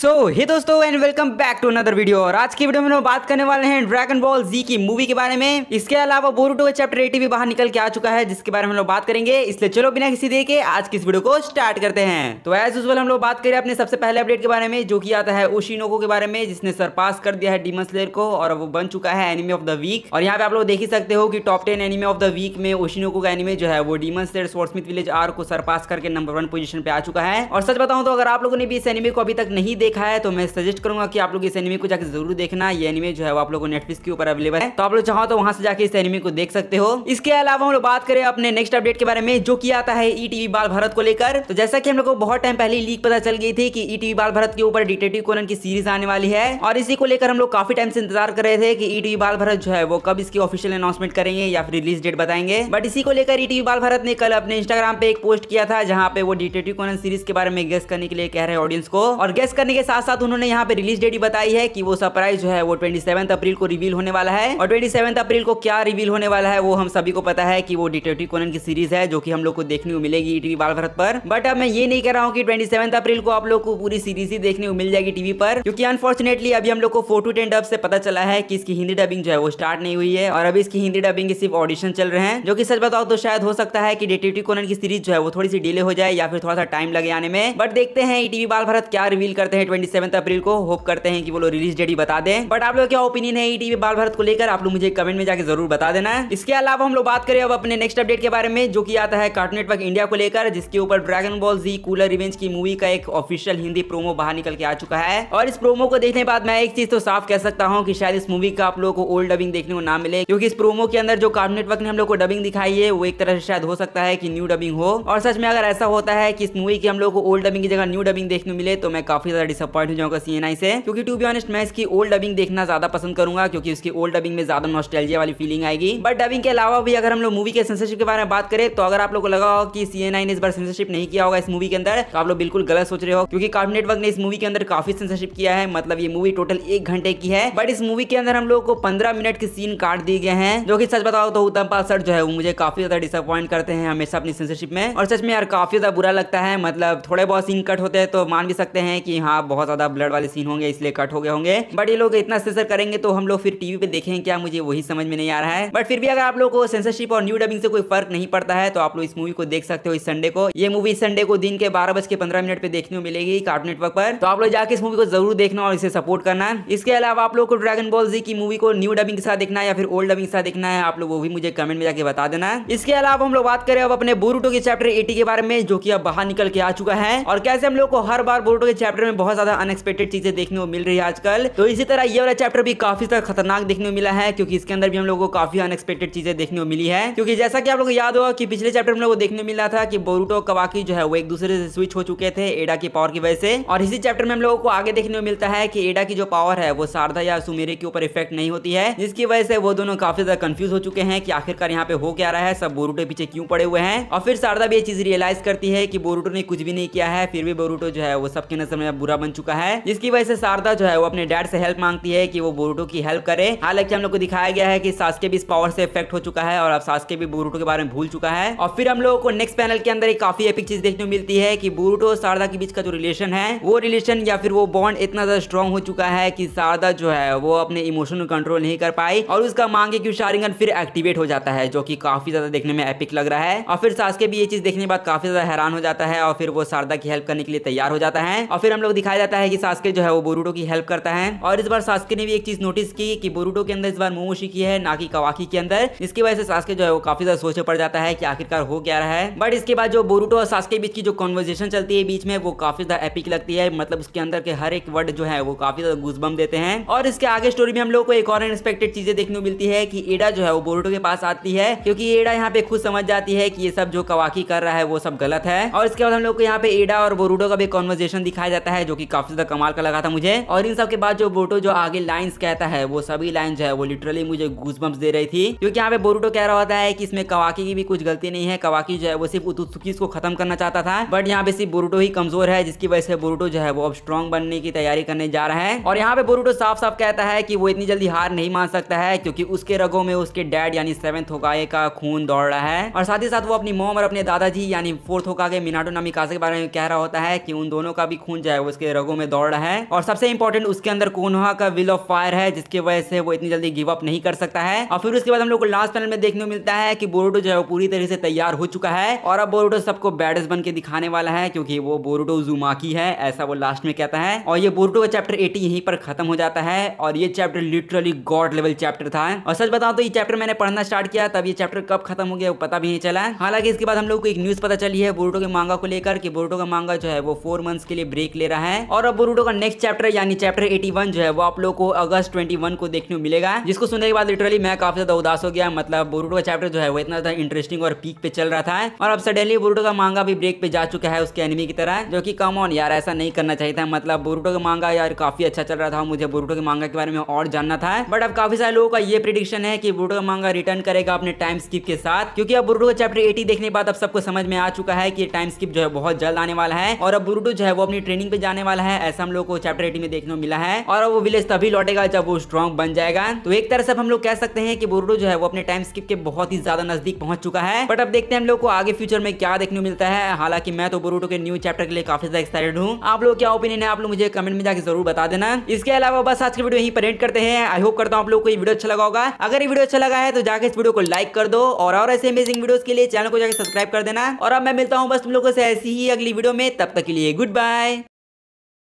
सो hey दोस्तों and welcome back to another video और आज की वीडियो में हम बात करने वाले हैं ड्रैगन बॉल जी की मूवी के बारे में इसके अलावा बोरूटो का चैप्टर एटी भी बाहर निकल के आ चुका है जिसके बारे में हम लोग बात करेंगे इसलिए चलो बिना किसी देर के आज की इस वीडियो को स्टार्ट करते हैं तो एज यूजल हम लोग बात करें अपने सबसे पहले अपडेट के बारे में जो की आता है ओशिनोको के बारे में जिसने सरपास कर दिया है डीमन स्लेयर को और वो बन चुका है एनिमी ऑफ द वीक और यहाँ पे आप लोग देख ही सकते हो कि top ten anime of the week में ओशिनोको का एनिमे जो है वो Demon Slayer swordsmith village arc को सरपास करके नंबर वन पोजिशन पे आ चुका है और सच बताऊँ तो अगर आप लोगों ने भी इस एनिमे को अभी तक नहीं देखा है तो मैं सजेस्ट करूंगा कि आप लोग इस एनिमी को जाकर जरूर देखना ये एनिमी जो है वो आप लोगों को नेटफ्लिक्स के ऊपर अवेलेबल है तो आप लोग चाहो तो वहां से जाकर इस एनिमी को देख सकते हो इसके अलावा हम लोग बात करें अपने नेक्स्ट अपडेट के बारे में जो की आता है ई e टीवी बाल भारत को लेकर तो जैसा की हम लोग को बहुत टाइम पहले लीक पता चल गई थी की ई e बाल भारत के ऊपर डिटेटिव कोनन की सीरीज आने वाली है और इसी को लेकर हम लोग काफी टाइम से इंतजार कर रहे थे की ई टीवी बाल भारत जो है वो कब इसकी ऑफिशियल अनाउंसमेंट करेंगे या फिर रिलीज डेट बताएंगे बट इसी को लेकर ई e टीवी बाल भारत ने कल अपने इंस्टाग्राम पे एक पोस्ट किया था जहाँ पे वो डिटेटिव कोनन सीरीज के बारे में गेस्ट करने के लिए कह रहे हैं ऑडियंस को और गेस्ट करने के साथ साथ उन्होंने यहाँ पे रिलीज डेट बताई है कि वो सरप्राइज जो है वो ट्वेंटी अप्रैल को रिवील होने वाला है और ट्वेंटी अप्रैल को क्या रिवील होने वाला है वो हम सभी को पता है की वो डिटेटिव कोन की सीरीज है जो की हम लोग को देखने को मिलेगी टीवी e बाल भारत पर बट अब मैं ये नहीं कह रहा हूँ की ट्वेंटी अप्रैल को आप लोग को पूरी सीरीज ही देखने को मिल जाएगी टीवी पर क्योंकि अनफॉर्चुनेटली अभी हम लोग को फोटो टेन डब से पता चला है कि इसकी हिंदी डबिंग जो है वो स्टार्ट नहीं हुई है और अभी इसकी हिंदी डबिंग सिर्फ ऑडिशन चल रहे हैं जो कि सच बताओ तो शायद हो सकता है कि डिटेक्टिव कोनन की सीरीज जो है वो थोड़ी सी डिले हो जाए या फिर थोड़ा सा टाइम लगे आने में बट देखते हैं टीवी e बाल भारत क्या रिवील करते करते हैं ट्वेंटी अप्रैल को होप करते हैं कि वो लोग रिलीज डेट ही बता दें बट आप लोग क्या ओपिनियन है ईटीवी e बाल भारत को लेकर आप लोग मुझे कमेंट में जाकर जरूर बता देना है इसके अलावा हम लोग बात करें अब अपने नेक्स्ट अपडेट के बारे में जो कि आता है कार्टून नेटवर्क इंडिया को लेकर जिसके ऊपर Dragon Ball Z Cooler revenge की मूवी का एक ऑफिशियल हिंदी प्रोमो बाहर निकल के आ चुका है और इस प्रोमो को देखने के बाद मैं एक चीज तो साफ कह सकता हूँ कि शायद इस मूवी का आप लोग को ओल्ड डबिंग देखने को ना मिले क्योंकि इस प्रोमो के अंदर जो कार्टून नेटवर्क ने हम लोग को डबिंग दिखाई है वो एक तरह से शायद हो सकता है कि न्यू डबिंग हो और सच में अगर ऐसा होता है कि इस मूवी की हम लोग को ओल्ड डबिंग की जगह न्यू डबिंग देखने मिले तो मैं काफी ज्यादा ज्यादा डिसअपॉइंट हो जाऊंगा सीएनआई से क्योंकि टू बी ऑनस्ट मैं इसकी ओल्ड डबिंग देखना ज्यादा पसंद करूंगा क्योंकि उसकी ओल्ड डबिंग में ज्यादा नॉस्ट्रेलिया वाली फीलिंग आएगी बट डबिंग के अलावा भी अगर हम लोग मूवी के सेंसरशिप के बारे में बात करें तो अगर आप लोग को लगा हो कि सीएनआई ने इस बार सेंसरशिप नहीं किया होगा इस मूवी के अंदर तो आप लोग बिल्कुल गलत सोच रहे हो क्योंकि कार्ड नेटवर्क ने इस मूवी के अंदर काफी सेंसरशिप किया है मतलब ये मूवी टोटल एक घंटे की है बट इस मूवी के अंदर हम लोग को पंद्रह मिनट के सीन काट दिए गए हैं जो की सच बताओ तो उत्तम पाल सर जो है वो मुझे काफी ज्यादा डिसअपॉइंट करते हैं हमेशा अपनी सेंसरशिप में और सच में यार काफी ज्यादा बुरा लगता है मतलब थोड़े बहुत सीन कट होते हैं तो मान भी सकते हैं कि हाँ वहाँ बहुत ज़्यादा ब्लड वाले सीन होंगे इसलिए कट हो गए होंगे बट ये लोग इतना सेंसर करेंगे तो हम लोग फिर टीवी पे देखें क्या मुझे वही समझ में नहीं आ रहा है बट फिर भी अगर आप लोग को सेंसरशिप और न्यू डबिंग से कोई फर्क नहीं पड़ता है तो आप लोग इस मूवी को देख सकते हो इस संडे को ये मूवी इस संडे को दिन के बारह बज के पंद्रह मिनट पे देखने को मिलेगी कार्टून नेटवर्क पर तो आप लोग जाकर इस मूवी को जरूर देखना और इसे सपोर्ट करना इसके अलावा आप लोग को ड्रैगन बॉल जी की मूवी को न्यू डबिंग के साथ देखना है या फिर ओल्ड डबिंग के साथ देखना है आप लोग वो भी मुझे कमेंट में जाके बता देना इसके अलावा हम लोग बात करें अब अपने बोरूटो के चैप्टर एटी के बारे में जो की अब बाहर निकल के आ चुका है और कैसे हम लोग को हर बार बोरूटो के चैप्टर में बहुत ज़्यादा अनएक्सपेक्टेड चीज़ें देखने को मिल रही है आजकल तो इसी तरह ये वाला चैप्टर भी काफ़ी ज़्यादा खतरनाक देखने को मिला है क्योंकि इसके अंदर भी हम लोग को काफ़ी अनएक्सपेक्टेड चीज़ें देखने को मिली है क्योंकि जैसा कि आप लोग याद होगा कि पिछले चैप्टर में लोग को देखने को मिला था कि बोरूटो कवाकी जो है वो एक दूसरे से स्विच हो चुके थे एडा की पावर की वजह से और इसी चैप्टर में हम लोगों को आगे देखने को मिलता है कि एडा की जो पावर है वो शारदा या सुमेरे के ऊपर इफेक्ट नहीं होती है जिसकी वजह से वो दोनों काफ़ी ज़्यादा कंफ्यूज हो चुके हैं कि आखिरकार यहाँ पे हो क्या रहा है सब बोरूटो पीछे क्यों पड़े हुए हैं और फिर शारदा भी ये चीज़ रियलाइज करती है कि बोरूटो ने कुछ भी नहीं किया है फिर भी बोरूटो जो है वो सबके नजर में बुरा बुरा बन चुका है जिसकी वजह से शारदा जो है वो अपने डैड से हेल्प मांगती है कि वो बुरुटो की हेल्प करे हालांकि हम लोग को दिखाया गया है कि सासके भी इस पावर से इफेक्ट हो चुका है और अब सासके भी बुरुटो के बारे में भूल चुका है और फिर हम लोगों को नेक्स्ट पैनल के अंदर एक काफी एपिक चीज देखने को मिलती है की बुरुटो और शारदा के बीच का जो रिलेशन है वो रिलेशन या फिर वो बॉन्ड इतना ज्यादा स्ट्रॉन्ग हो चुका है की शारदा जो है वो अपने इमोशन कंट्रोल नहीं कर पाई और उसका मांग है की शारिंगन फिर एक्टिवेट हो जाता है जो की काफी ज्यादा देखने में एपिक लग रहा है और फिर सासके भी ये चीज देखने के बाद काफी ज्यादा हैरान हो जाता है और फिर वो शारदा की हेल्प करने के लिए तैयार हो जाता है और फिर हम लोग दिखाया जाता है कि सासके जो है वो बोरूडो की हेल्प करता है और इस बार सासके ने भी एक चीज नोटिस की कि बोरूडो के अंदर इस बार मोमोशी की है ना कि कवाकी के अंदर इसकी वजह से सासके जो है वो काफी ज्यादा सोचे पड़ जाता है कि आखिरकार हो क्या रहा है बट इसके बाद जो बोरूटो और सासके बीच की जो कॉन्वर्जेशन चलती है बीच में वो काफी ज्यादा एपिक लगती है मतलब उसके अंदर के हर एक वर्ड जो है वो काफी ज्यादा गुजबम देते हैं और इसके आगे स्टोरी में हम लोग को एक और अनएक्सपेक्टेड चीजें देखने को मिलती है कि एडा जो है वो बोरूटो के पास आती है क्योंकि एडा यहाँ पे खुद समझ जाती है कि ये सब जो कवाकी कर रहा है वो सब गलत है और इसके बाद हम लोग को यहाँ पे एडा और बोरूडो का भी कॉन्वर्जेशन दिखाया जाता है जो कि काफी ज्यादा कमाल का लगा था मुझे और इन सब के बाद जो बोटो जो आगे लाइन्स कहता है वो सभी लाइन जो है वो लिटरली मुझे गूजबम्स दे रही थी क्योंकि यहाँ पे बोरूटो कह रहा होता है कि इसमें कवाकी की भी कुछ गलती नहीं है कवाकी जो है वो सिर्फ उतुत्सुकी को खत्म करना चाहता था बट यहाँ पे सिर्फ बोरूटो ही कमजोर है जिसकी वजह से बोरूटो जो है वो अब स्ट्रॉन्ग बनने की तैयारी करने जा रहा है और यहाँ पे बोरूटो साफ साफ कहता है कि वो इतनी जल्दी हार नहीं मान सकता है क्योंकि उसके रगों में उसके डैड यानी सेवन थोकाए का खून दौड़ रहा है और साथ ही साथ वो अपनी मोम और अपने दादाजी यानी फोर्थ होकागे मिनाटो नामी के बारे में कह रहा होता है कि उन दोनों का भी खून जो है उसके उसके रगों में दौड़ रहा है और सबसे इंपॉर्टेंट उसके अंदर कोनोहा का विल ऑफ फायर है जिसकी वजह से वो इतनी जल्दी गिव अप नहीं कर सकता है और फिर उसके बाद हम लोग को लास्ट पैनल में देखने को मिलता है कि बोरूटो जो है वो पूरी तरह से तैयार हो चुका है और अब बोरूटो सबको बैडस बन के दिखाने वाला है क्योंकि वो बोरूटो जुमाकी है ऐसा वो लास्ट में कहता है और ये बोरूटो का चैप्टर एटी यहीं पर खत्म हो जाता है और ये chapter literally god level chapter था और सच बताऊं तो ये चैप्टर मैंने पढ़ना स्टार्ट किया तब ये चैप्टर कब खत्म हो गया वो पता भी नहीं चला हालांकि इसके बाद हम लोग को एक न्यूज पता चली है बोरूटो के मांगा को लेकर कि बोरूटो का मांगा जो है वो फोर मंथ्स के लिए ब्रेक ले रहा है है और अब बोरूटो का नेक्स्ट चैप्टर यानी चैप्टर 81 जो है वो आप लोग को अगस्त 21 को देखने को मिलेगा जिसको सुनने के बाद लिटरली मैं काफी ज्यादा उदास हो गया मतलब बोरूटो का चैप्टर जो है वो इतना ज्यादा इंटरेस्टिंग और पीक पे चल रहा था और अब सडनली बोरूटो का मांगा भी ब्रेक पे जा चुका है उसके एनिमी की तरह जो की कम ऑन यार ऐसा नहीं करना चाहिए था मतलब बोरूटो का मांगा यार काफी अच्छा चल रहा था मुझे बोरूटो के मांगा के बारे में और जानना था बट अब काफी सारे लोगों का ये प्रिडिक्शन है कि बोरूटो का मांगा रिटर्न करेगा अपने टाइम स्किप के साथ क्योंकि अब बोरूटो का चैप्टर एटी देखने के बाद अब सबको समझ में आ चुका है कि टाइम स्किप जो है बहुत जल्द आने वाला है और अब बोरूटो जो है वो अपनी ट्रेनिंग पे जाने आने वाला है ऐसा हम लोग को चैप्टर एटी में देखने को मिला है और वो विलेज तभी लौटेगा जब वो स्ट्रॉन्ग बन जाएगा तो एक तरह से हम लोग कह सकते हैं कि बोर्डो जो है वो अपने टाइम स्किप के बहुत ही ज्यादा नजदीक पहुंच चुका है बट अब देखते हैं हम लोग को आगे फ्यूचर में क्या देखने को मिलता है हालांकि मैं तो बोरूटो के न्यू चैप्टर के लिए काफी ज्यादा एक्साइटेड हूँ आप लोग क्या ओपिनियन है आप लोग मुझे कमेंट में जाकर जरूर बता देना इसके अलावा बस आज की वीडियो यही परेंट करते हैं आई होप करता हूँ आप लोग को ये वीडियो अच्छा लगा होगा अगर ये वीडियो अच्छा लगा है तो जाकर इस वीडियो को लाइक कर दो और और ऐसे अमेजिंग वीडियोस के लिए चैनल को जाकर सब्सक्राइब कर देना और अब मैं मिलता हूँ बस तुम लोगों से ऐसी ही अगली वीडियो में तब तक के लिए गुड बाय